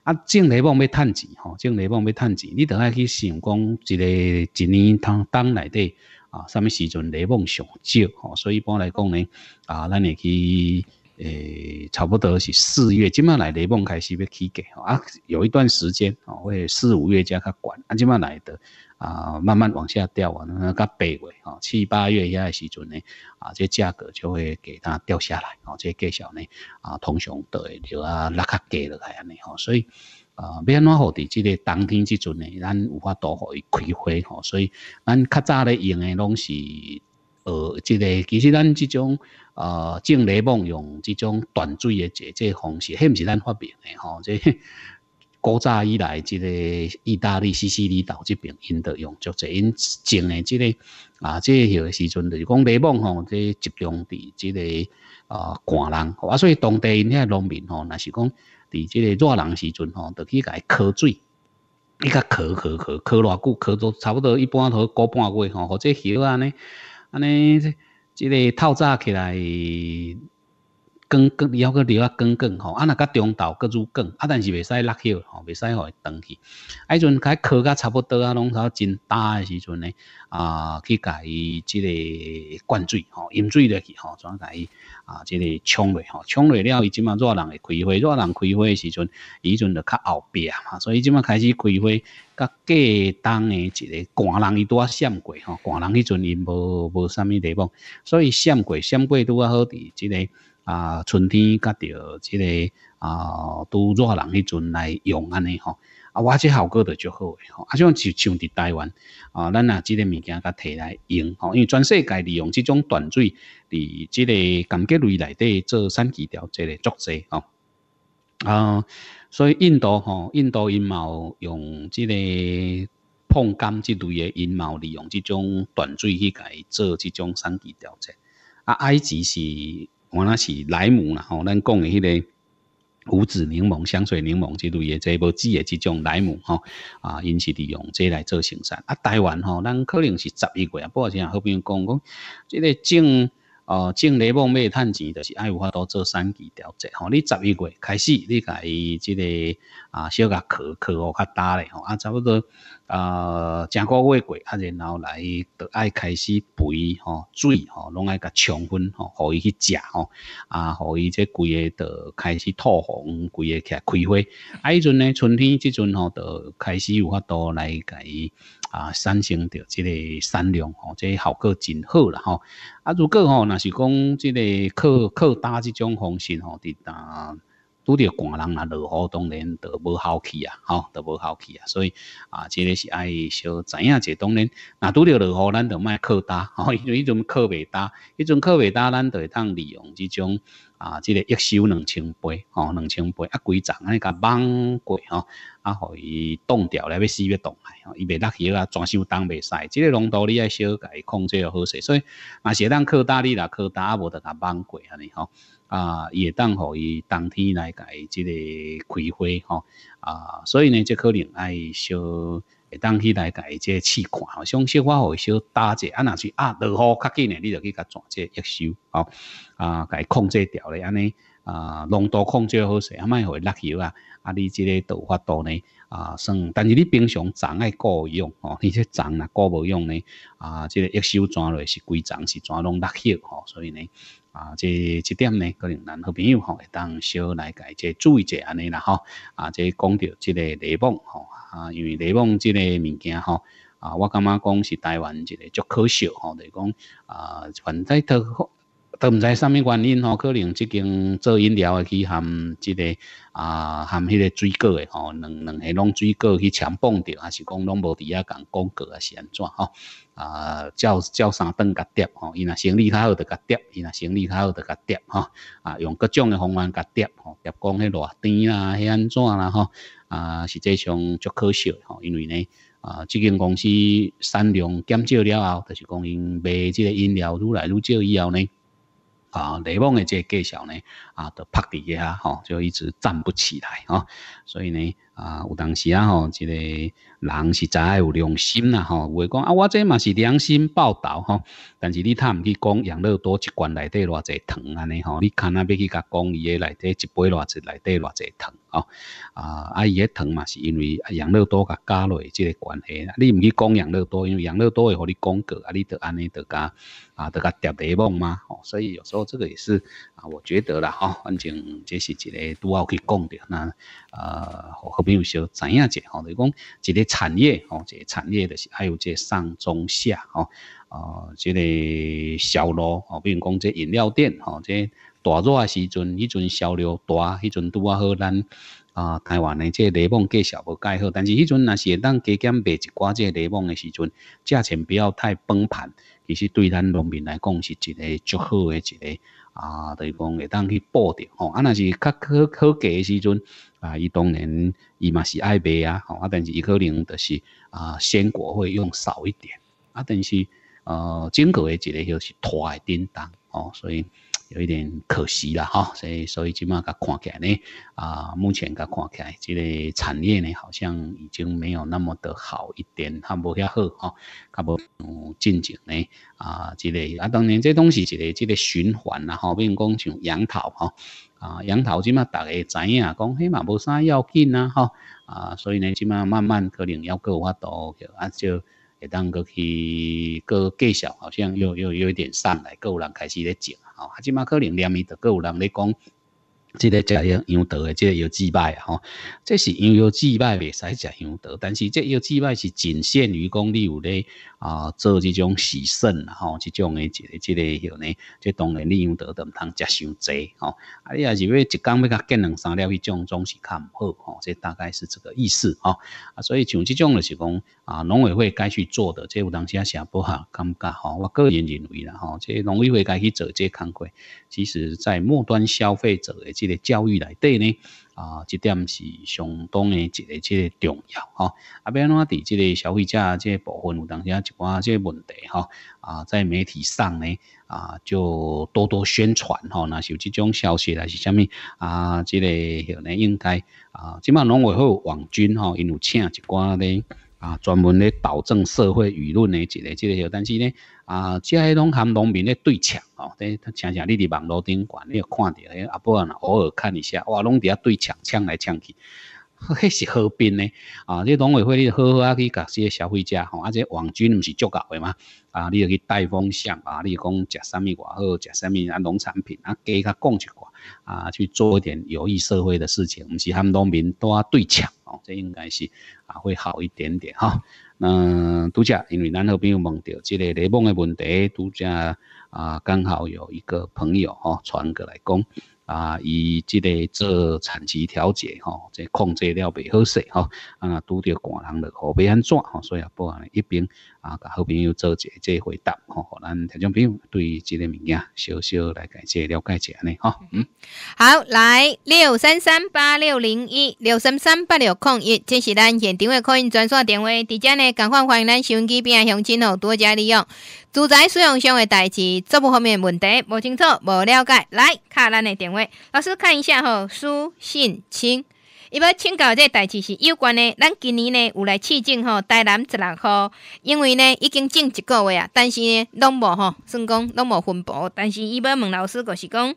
啊，种雷梦要趁钱，吼，种雷梦要趁钱，你得爱去想讲一个一年当冬内底，啊，啥物时阵雷梦上少，吼，所以一般来讲呢，啊，咱会去诶，差不多是四月，今麦来雷梦开始要起价，啊，有一段时间，哦，会四五月加他管，安今麦来的。啊，慢慢往下掉啊，那个北纬哈，七八月一下时阵呢，啊，这价格就会给它掉下来，哦，这技巧呢，啊，通常都会就啊拉较低落来安尼吼，所以啊，比较暖和的这个冬天之阵呢，咱有法多可以开花吼，所以咱较早咧用的拢是呃，这个其实咱这种呃种雷梦用这种短水的这这解方式，嘿，唔是咱发明的吼，这。古早以来，即个意大利、西西里岛即边因着用，足侪因种诶即个啊，即个许时阵就是讲，雷蒙吼，即集中伫即个啊寒人，啊，所以当地因遐农民吼，若是讲伫即个热人时阵吼，得去甲伊渴水，伊甲渴渴渴，渴偌久，渴都差不多一般都过半个月吼，或者许安尼安尼即个透早起来。梗梗了，搁钓啊，梗梗吼。啊，若甲中稻搁入梗，啊，但是未使落去吼，未使互伊断去。啊，迄阵伊壳甲差不多啊，拢稍真大诶时阵呢，啊，去甲伊即个灌水吼，饮水落去吼，转甲伊啊，即个冲落吼，冲落了伊即马热人会开花，热人开花诶时阵，伊阵就较后壁嘛。所以即马开始开花，甲过冬诶一个寒人伊拄啊闪过吼，寒人迄阵伊无无啥物地方，所以闪过闪过拄啊好伫即个。啊，春天甲着即个啊，拄热人迄阵来用安尼吼啊，我即效果着就好诶吼。啊，像像伫台湾啊，咱啊即个物件甲摕来用吼，因为全世界利用即种断水伫即个柑橘类内底做三级调，节诶作势吼啊。所以印度吼，印度嘛有用即个碰柑即类因嘛有利用即种断水去伊做即种三级调节啊。埃及是。我那是莱姆啦，吼，咱讲的迄个无子柠檬、香水柠檬之类，这一无籽的这种莱姆，吼，啊，因是利用这来做生产。啊，台湾吼，咱可能是十一月啊，不过像好比讲讲，这个种哦种柠檬要趁钱，就是爱有法多做三级调节吼。你十一月开始，你甲伊这个啊小甲壳壳哦较大嘞吼，啊差不多。呃，正个月过啊，然后来就爱开始肥吼、水吼，拢爱甲充分吼，互伊去食吼，啊，互伊这规个就开始吐红，规个起来开花。啊，迄阵呢，春天即阵吼，就开始有法度来甲伊啊，产生着即个产量吼，即效果真好啦吼。啊，如果吼若是讲即个靠靠搭即种方式吼，伫搭。拄着寒人啊，落雨当然都无好去啊，吼，都无好去啊，所以啊，这个是爱少知影，即当然，那拄着落雨，咱就买课单，吼，因为迄阵课未单，迄阵课未单，咱就会当利用这种啊，这个一收两千倍，吼，两千倍啊，几只安尼甲蛮过，吼，啊，互伊冻掉咧，要死要冻，吼，伊未落血啊，装修当未使。即个浓度你爱少改，控制好势，所以啊，是当靠打你啦，课单啊，无得甲放过安尼吼。啊，也当可以冬天来改这个开花吼啊，所以呢，这可能爱小当天来改这试看，像小花小打者啊，若是啊，落雨较紧呢，你就去甲转这叶修吼啊，改控制调咧安尼啊，浓度控制好啊，阿互会落油啊，啊，你这个导花度呢？啊，算，但是你平常长爱够用吼，你这长啊顾无用呢？啊，这个一手转落是规长是转拢六圾吼，所以呢，啊，这一点呢，可能咱好朋友吼会当少来改这注意者安尼啦吼，啊，这讲到即个雷蒙吼，啊，因为雷蒙即个物件吼，啊，我感觉讲是台湾一个足可惜吼，来讲啊，凡在特都毋知上面原因吼，可能即间做饮料个去含即个啊含迄个水果个吼，两两下拢水果去抢崩着，还是讲拢无伫遐共广告啊是安怎吼？啊，照照三顿甲叠吼，伊若生理较好就甲叠，伊若生理较好就甲叠吼。啊，用各种个方法甲叠吼，叠讲迄热天啦、迄安怎啦吼？啊，实际上足可惜吼，因为呢啊，即间公司产量减少了后，就是讲因卖即个饮料愈来愈少以后呢。啊，雷蒙的这个介绍呢，啊，都趴地啊，吼，就一直站不起来啊，所以呢，啊，有当时啊，吼，这个。人是真系有良心啦，吼！有诶讲啊，我即嘛是良心报道，吼！但是你他毋去讲养乐多一罐内底偌济糖安尼，吼！你看呐，要去甲讲伊诶内底一杯偌济内底偌济糖，吼，啊！啊，伊诶糖嘛是因为养乐多甲加落即个关系啦。你毋去讲养乐多，因为养乐多会互你广告，啊，你得安尼得甲啊，得甲掉礼物嘛。吼，所以有时候这个也是啊，我觉得啦，吼，反正即是一个都有去讲的，那啊，好朋友说知影者吼，就讲一个。产业哦，这产业的，还有这上中下哦，哦，这个销路哦，比如讲这饮料店哦，这大热的时阵，迄阵销量大，迄阵拄啊好咱啊台湾的这柠檬计是无解好，但是迄阵那是会当加减卖一寡这柠檬的时阵，价钱不要太崩盘，其实对咱农民来讲是一个足好的一。个。啊，等于讲会当去补着吼。啊，那是较考可价诶时阵，啊，伊当然伊嘛是爱卖啊，吼啊，但是伊可能就是啊鲜果会用少一点，啊，但是，呃，进口诶一个就是拖诶订单，哦，所以。有一点可惜啦哈，所以所以即马佮看起来呢，啊目前佮看起来即个产业呢，好像已经没有那么的好一点，佮无遐好哈，佮无进展呢啊，即类啊当然这东西一个即个循环啦哈，比如讲像杨桃哈啊杨桃即马大家知影，讲嘿嘛无啥要紧啦哈啊，所以呢即马慢慢可能要各有多叫啊，就会当个去个计小，好像又又又一点上来，各有人开始咧讲，啊，即码可能两米的各有人咧讲。即个食羊羊肚诶，即个要忌拜吼，即是要要忌拜未使食羊肚，但是即要忌拜是仅限于讲你有咧啊做即种喜胜啦吼，即种诶即即个吼呢，即当然你羊肚都毋通食伤侪吼，啊你啊是要一工要甲建两三日迄种总是较毋好吼，这大概是这个意思吼啊，所以像即种咧是讲啊，农委会该去做的，即有当时啊，谢伯哈感觉吼，我个人认为啦吼，即农委会该去做即工作。其实在末端消费者的这个教育来底呢，啊，这点是相当的这个、这个重要哈。阿别拉伫这个消费者这部分有当下一寡这问题哈啊，在媒体上呢啊，就多多宣传哈，那是有这种消息还是什么啊？这个可能应该啊，起码拢有好网军哈，因有请一寡咧啊，专门咧导正社会舆论的这个，这个，但是呢。啊，即个拢含农民咧对抢哦，等常常你伫网络顶管，你又看到，阿波呢偶尔看一下，哇，拢伫遐对抢抢来抢去，迄是好必呢？啊，你农委会你好好啊去甲即个消费者吼，而且网军毋是足够诶嘛，啊，你要去带风向啊，你讲食啥物挂好，食啥物啊农产品啊，加他讲一寡啊，去做一点有益社会的事情，毋是含农民多啊对抢哦，这应该是啊会好一点点哈。嗯，拄则因为咱后边有问到即个雷蒙的问题，拄则啊刚好有一个朋友吼传过来讲，啊，伊即个做产期调节吼，即控制了袂好势吼，啊，拄着寒人了，好变安怎吼，所以啊，包含一边。啊，甲好朋友做一即回答，吼，互咱听众朋友对即个物件小小来感谢了解一下呢，吼，嗯，好，来六三三八六零一六三三八六空一，这是咱现场的可以转线电话。直接呢，赶快欢迎咱收音机边的乡亲哦，多加利用。住宅使用上的代志，这部方面问题不清楚、不了解，来卡咱的电话。老师看一下，吼，苏信清。伊要请教这代志是有关的，咱今年呢有来试种吼，台南十六号，因为呢已经种一个月啊，但是呢拢无吼算讲拢无分布，但是伊要问老师，就是讲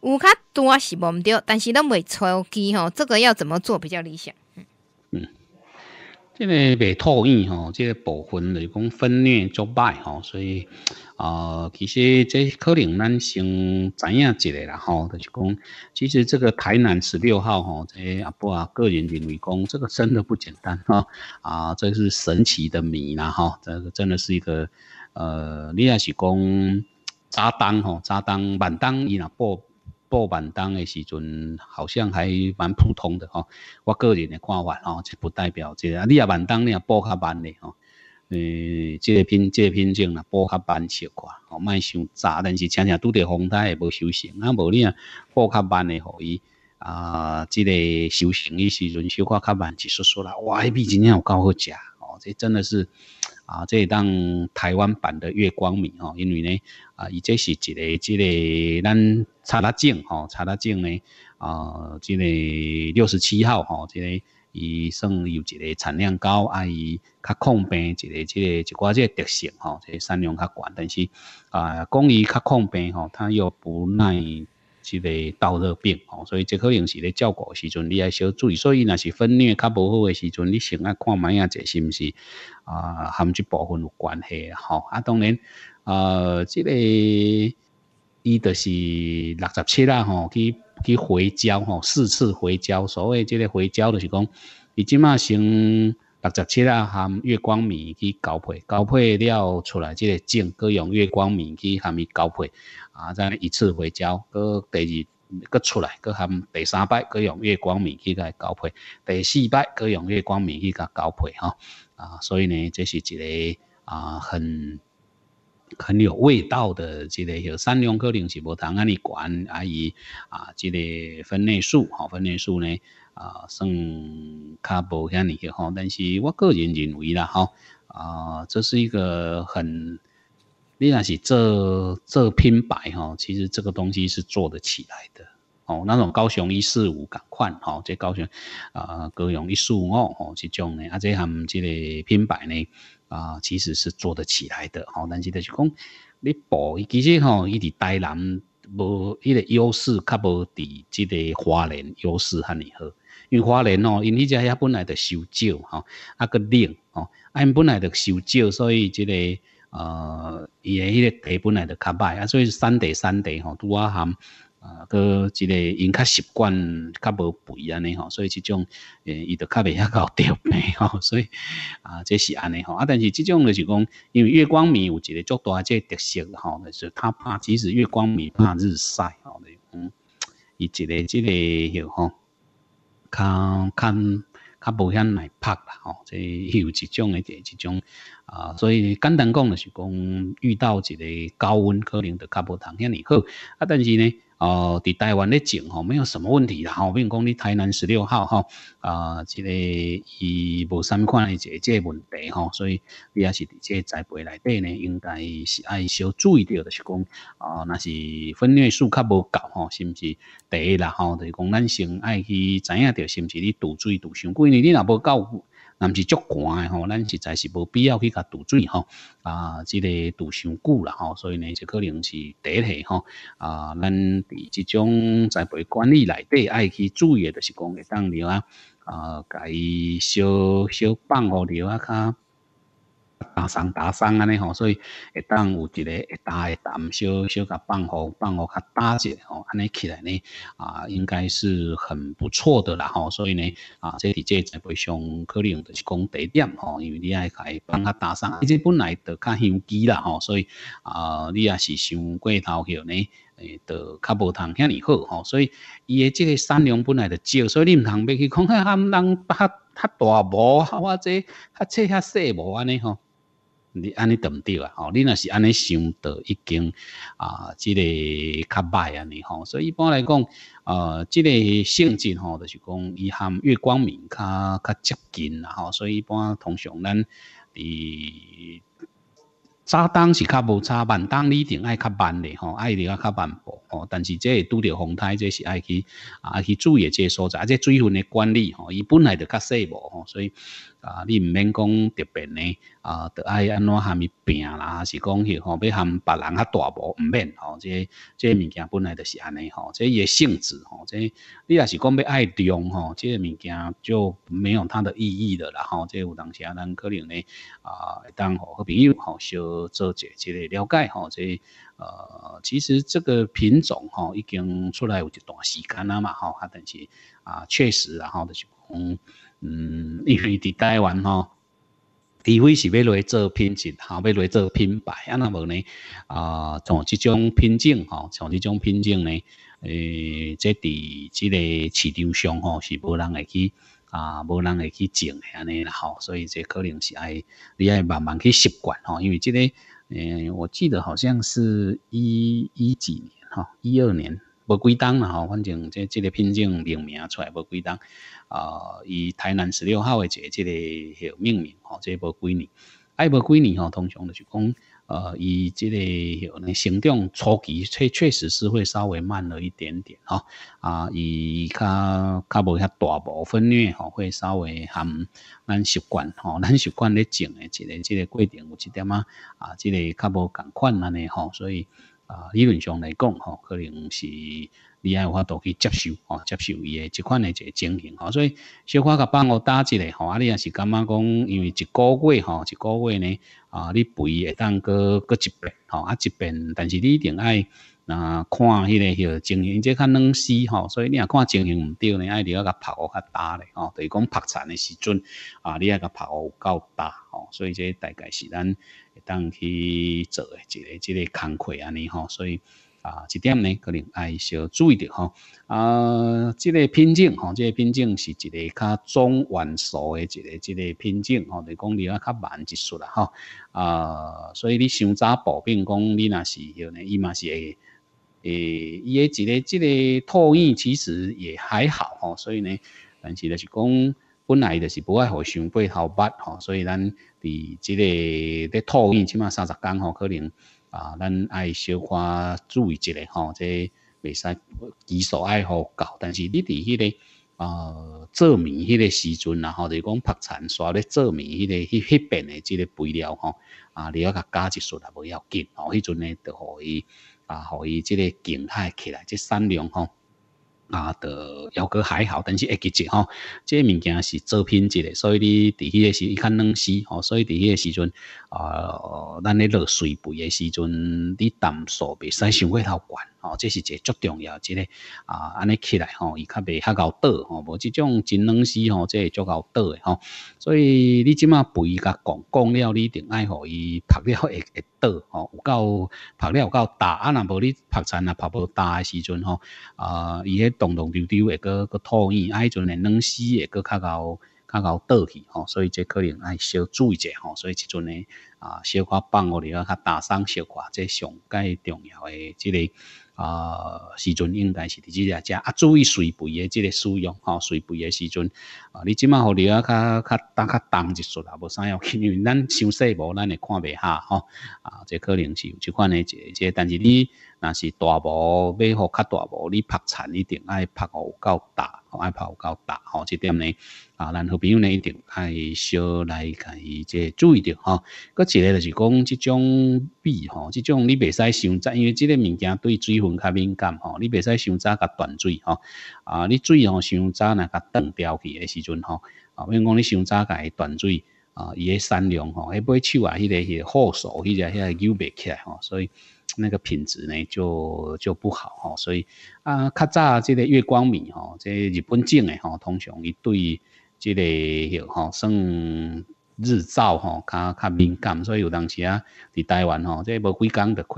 有较多是无毋着，但是拢未超期吼，这个要怎么做比较理想？这个未妥，意吼，这个部分就讲分裂作败吼，所以啊，其实这可能咱先知影一个啦吼，就是讲，其实这个台南十六号吼，这阿伯啊个人认为讲，这个真的不简单啊，啊，这是神奇的谜啦哈，这个真的是一个呃，你也是讲炸弹吼，炸弹、板当伊啦不？报万当的时阵，好像还蛮普通的哦。我个人的看法哦，这不代表，这你也万当你也报较慢的哦诶，这个品这个品种啦，报较慢小快，哦，卖伤杂，但是常常拄着风台也无修行啊，无你啊报较慢的可以啊，这个修行的时阵，小块较慢，只说说啦，哇，比真年有够好加哦，这真的是。啊，这当台湾版的月光米哦，因为呢，啊，伊这是一个，这个咱查达种吼，查达种呢，啊，这个六十七号哦，这个伊算有一个产量高，啊，较抗病，一个，这个一寡这特色哦，这产量较悬，但是啊，讲伊抗病吼，它又不耐。即个盗热病吼，所以即可能是咧照顾时阵，你爱小注意。所以若是分你较无好诶时阵，你先爱看卖啊，者是毋是啊？含即部分有关系吼。啊，当然，呃，即个伊就是六十七啦吼，去去回焦吼，四次回焦。所谓即个回焦，就是讲伊即嘛先。六十七啊，含月光米去交配，交配了出来，这个种，佮用月光米去含伊交配，啊，再一次回交，佮第二佮出来，佮含第三摆，佮用月光米去甲交配，第四摆，佮用月光米去甲交配，哈，啊，所以呢，这是一个啊，很很有味道的，一个叫三两，可能是无同安尼管，阿姨啊，这个分类树，哈，分类树呢。啊，算较无遐尼个吼，但是我个人认为啦吼，啊，这是一个很，你若是做做品牌吼，其实这个东西是做得起来的哦。那种高雄一四五，款，吼、哈，在高雄啊，高雄一四五哦，这种呢，啊，这含即个品牌呢啊，其实是做得起来的。吼，但是就是讲，你薄其实吼，伊伫台南无伊个优势，较无伫即个华人优势遐尼好。因华人哦，因迄只遐本来就收少吼，啊个冷吼，啊因本来就收少，所以即个呃，伊诶迄个地本来就较歹啊，所以山地山地吼，拄啊含啊，个即个因较习惯，较无肥安尼吼，所以即种诶，伊著较未遐病吼，所以啊，这是安尼吼啊，但是即种就是讲，因为月光米有一个足大即特色吼，所是他怕即使月光米怕日晒吼，嗯，以及个即个吼。较较较无遐来拍啦吼这伊有一种诶这一种啊所以简单讲就是讲遇到一个高温可能就较无通遐尔好啊但是呢哦，伫台湾咧种吼，没有什么问题啦。吼。比如讲你台南十六号吼，啊，即个伊无啥物款即个问题吼，所以你也是伫个栽培内底呢，应该是爱小注意着，就是讲，哦，若是分量数较无够吼，是毋是？第一啦吼，就是讲咱先爱去知影着，是毋是你独水独想？因为你若无够。咱是足寒诶吼，咱实在是无必要去甲堵水吼，啊，即个堵伤久啦吼，所以呢，就可能是第一下吼，啊，咱伫即种栽培管理内底爱去注意诶，就是讲，会当了啊，啊，伊小小放互了啊，较。打伤打伤安尼吼，所以会当有一个会打会胆，小小甲放互放互较大者吼，安尼起来呢啊，应该是很不错的啦吼。所以呢啊，即伫即个栽培上可能就是讲地点吼，因为你爱甲伊放较打伤，伊即本来就较有机啦吼，所以啊，你也是想过头去呢，诶，就较无通遐尼好吼。所以伊诶即个山量本来就少，所以你毋通要去讲啊，喊人较较大无或者较细较细无安尼吼。你安尼等毋到啊？哦，你若是安尼想著已经啊，即个较歹安尼吼。所以一般来讲，呃，即个性质吼，就是讲伊含月光明较较接近啦吼。所以一般通常咱，伫早冬是较无差，晚冬你定爱较慢咧吼，爱你个较慢步。哦，但是即系拄着风台，即是爱去啊，去注意个即个所在，啊，这水分的管理吼，伊本来就较细无吼，所以。啊，你毋免讲特别呢，啊，就爱安怎含伊病啦，是讲迄吼，要含别人较大无毋免吼，即即物件本来就是安尼吼，即伊诶性质吼，即你若是讲要爱中吼，即物件就没有它的意义的啦吼，即有当时啊，咱可能呢啊，当好朋友吼，小做者即个了解吼，即。呃，其实这个品种哈已经出来有一段时间了嘛，哈，但是啊，确实然后就是讲。嗯，因为伫台湾吼，除非是要来做品种，吓，要来做品牌，咁那无呢？啊，像即种品种，吼，像即种品种呢，诶，即系喺呢个市场上，吼是无人会去，啊，无人会去种安尼啦，吼，所以即可能是爱你爱慢慢去习惯，吼，因为呢个，诶，我记得好像是一一几年，吼，一二年无几冬啦，吼，反正即系个品种命名出来无几冬。啊，以台南十六号的这这个命名，吼，这一波几年，这一波几年，吼，通常就是讲，呃，以这个吼，你成长初期确确实是会稍微慢了一点点，哈，啊，以较较无卡大部分呢，吼，会稍微含咱习惯，吼，咱习惯咧种的，这个这个过程有一点啊，啊，这个较无共款安尼吼，所以啊，理论上来讲，吼，可能是。你爱有法度去接受，哦，接受伊诶即款诶一个情形，哦，所以小可甲帮我打一下，吼，啊，你也是感觉讲，因为一个月，吼，一个月呢，啊，你肥会当过过一遍吼，啊，一遍，但是你一定爱，啊，看迄个迄、个情形，即较冷血，吼，所以你若看情形毋对呢，爱要甲拍互较打咧，吼，就是讲拍残诶时阵，啊，你要甲拍互较打，吼，所以即大概是咱会当去做诶一个即个工溃安尼，吼，所以。啊，几点呢？可能爱少注意点吼。啊，这个品种吼，这个品种是一个较中晚熟的一个一个品种吼，就讲你外较慢一速啦吼。啊，所以你想早保病，讲你若是迄呢，伊嘛是会。诶，伊诶一个这个脱叶其实也还好吼。所以呢，但是就是讲本来就是不爱互伤背头拔吼，所以咱伫这个咧脱叶起码三十天吼，可能。啊，咱爱小可注意一下吼，这未使己所爱好搞。但是你伫迄个啊做面迄个时阵啊，吼，就是讲拍田、刷咧做面迄个迄迄边的即个肥料吼，啊，你要甲加一撮也无要紧吼，迄阵咧就互伊啊，互伊即个静态起来，即产量吼。啊，的，有个还好，但是会级节吼，这物件是作品级的，所以你伫迄个时，伊较软死，吼，所以伫迄个时阵，啊，咱咧落水肥的时阵，你淡素袂使伤过头悬哦，这是一个最重要，即个啊，安尼起来吼，伊较袂较搞倒吼，无即种真软丝吼，即会足搞倒的吼。所以你即马肥甲讲讲了，你定爱互伊晒了会会倒吼，有够晒了有够大啊，若无你晒残啊，晒无大的时阵吼，啊，伊迄洞洞丢丢会个个吐伊，啊，迄阵诶软丝会个较搞较搞倒去吼，所以即可能爱小注意者吼，所以即阵呢啊，小可互你啊，较大散小可，即上介重要诶，即个。啊，时阵应该是伫即只遮啊，注意水肥诶，即个使用吼，水肥诶时阵啊，你即马互你啊，较较当较重一束啦，无啥用，因为咱伤细无，咱会看袂下吼啊，这可能是有即款诶，这这，但是你。那是大雾，要学较大雾，你拍残一定爱拍有够大，爱拍有够大吼这点呢。啊，然朋友呢一定爱少来注意着哈。个一个就是讲，这种币吼，种你别使伤杂，因为即个物件对水分较敏感吼，你别使伤杂甲断水哈。啊，你水吼伤杂呢甲断掉去的时阵哈，因为讲你伤杂甲断水啊，伊个善良吼，伊杯手啊，伊个是后手，伊只遐扭不起来吼，所以。那个品质呢就就不好哈，所以啊，较早这个月光米哈，即日本种的哈，通常伊对这个吼算。日照哈较较敏感，所以有当时啊伫台湾吼，即无几工着开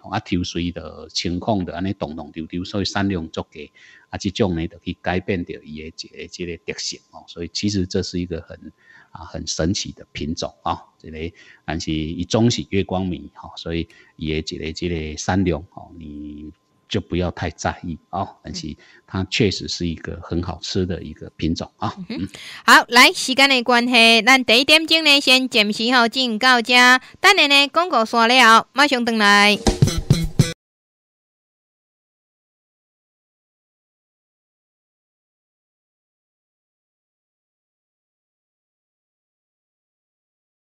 花啊抽水的情况着安尼东东丢丢，所以产量足低啊，即种呢就去改变掉伊诶即个即个特性哦，所以其实这是一个很。啊，很神奇的品种啊，这类但是以种是月光米哈，所以也这类这类三流哦，你就不要太在意啊，但是它确实是一个很好吃的一个品种啊。好，来时间的关系，那第一点钟呢先暂时好进到这，等下呢广告刷了马上回来。